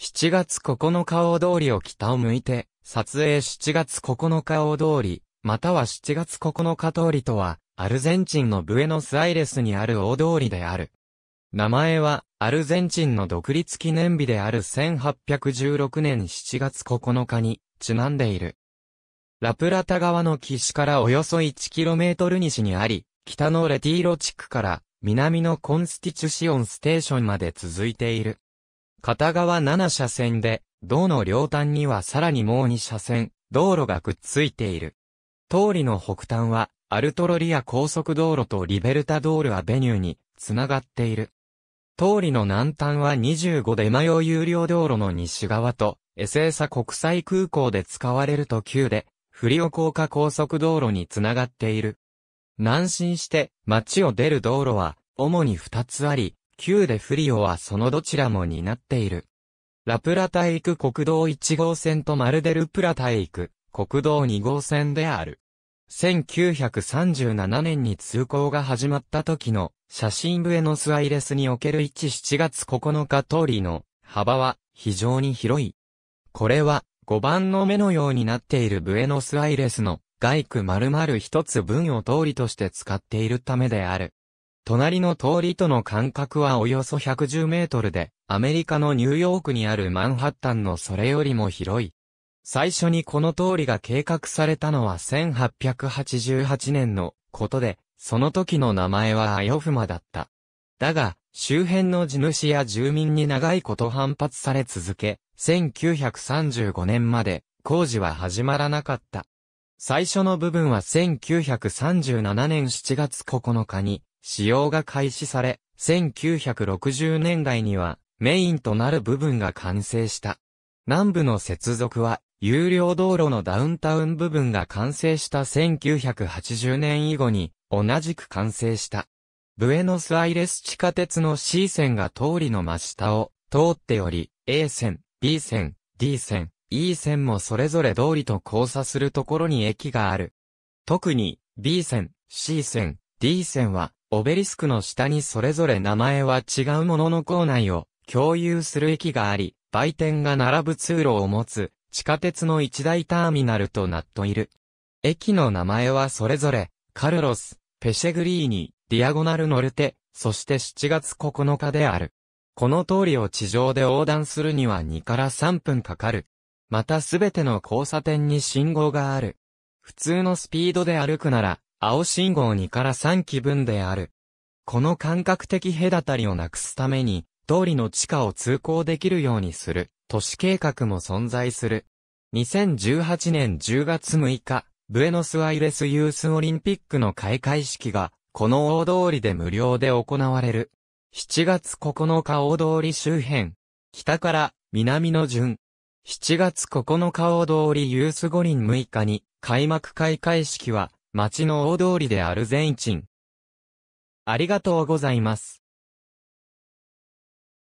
7月9日大通りを北を向いて、撮影7月9日大通り、または7月9日通りとは、アルゼンチンのブエノスアイレスにある大通りである。名前は、アルゼンチンの独立記念日である1816年7月9日に、ちなんでいる。ラプラタ川の岸からおよそ 1km 西にあり、北のレティーロ地区から、南のコンスティチュシオンステーションまで続いている。片側7車線で、道の両端にはさらにもう2車線、道路がくっついている。通りの北端は、アルトロリア高速道路とリベルタドールアベニューに、つながっている。通りの南端は25でマヨ有料道路の西側と、エセーサ国際空港で使われると9で、フリオ高架高速道路につながっている。南進して、町を出る道路は、主に2つあり、旧レフリオはそのどちらも担っている。ラプラタ行国道1号線とマルデルプラタ行国道2号線である。1937年に通行が始まった時の写真ブエノスアイレスにおける1 7月9日通りの幅は非常に広い。これは5番の目のようになっているブエノスアイレスの外区丸々一つ分を通りとして使っているためである。隣の通りとの間隔はおよそ110メートルで、アメリカのニューヨークにあるマンハッタンのそれよりも広い。最初にこの通りが計画されたのは1888年のことで、その時の名前はアヨフマだった。だが、周辺の地主や住民に長いこと反発され続け、1935年まで工事は始まらなかった。最初の部分は1937年7月9日に使用が開始され、1960年代にはメインとなる部分が完成した。南部の接続は、有料道路のダウンタウン部分が完成した1980年以後に、同じく完成した。ブエノスアイレス地下鉄の C 線が通りの真下を通っており、A 線、B 線、D 線、E 線もそれぞれ通りと交差するところに駅がある。特に、B 線、C 線、D 線は、オベリスクの下にそれぞれ名前は違うものの構内を共有する駅があり、売店が並ぶ通路を持つ地下鉄の一大ターミナルとなっている。駅の名前はそれぞれ、カルロス、ペシェグリーニ、ディアゴナルノルテ、そして7月9日である。この通りを地上で横断するには2から3分かかる。またすべての交差点に信号がある。普通のスピードで歩くなら、青信号2から3基分である。この感覚的隔たりをなくすために、通りの地下を通行できるようにする、都市計画も存在する。2018年10月6日、ブエノスアイレスユースオリンピックの開会式が、この大通りで無料で行われる。7月9日大通り周辺。北から南の順。7月9日大通りユース五輪6日に開幕開会式は街の大通りである全ンチン。ありがとうございます。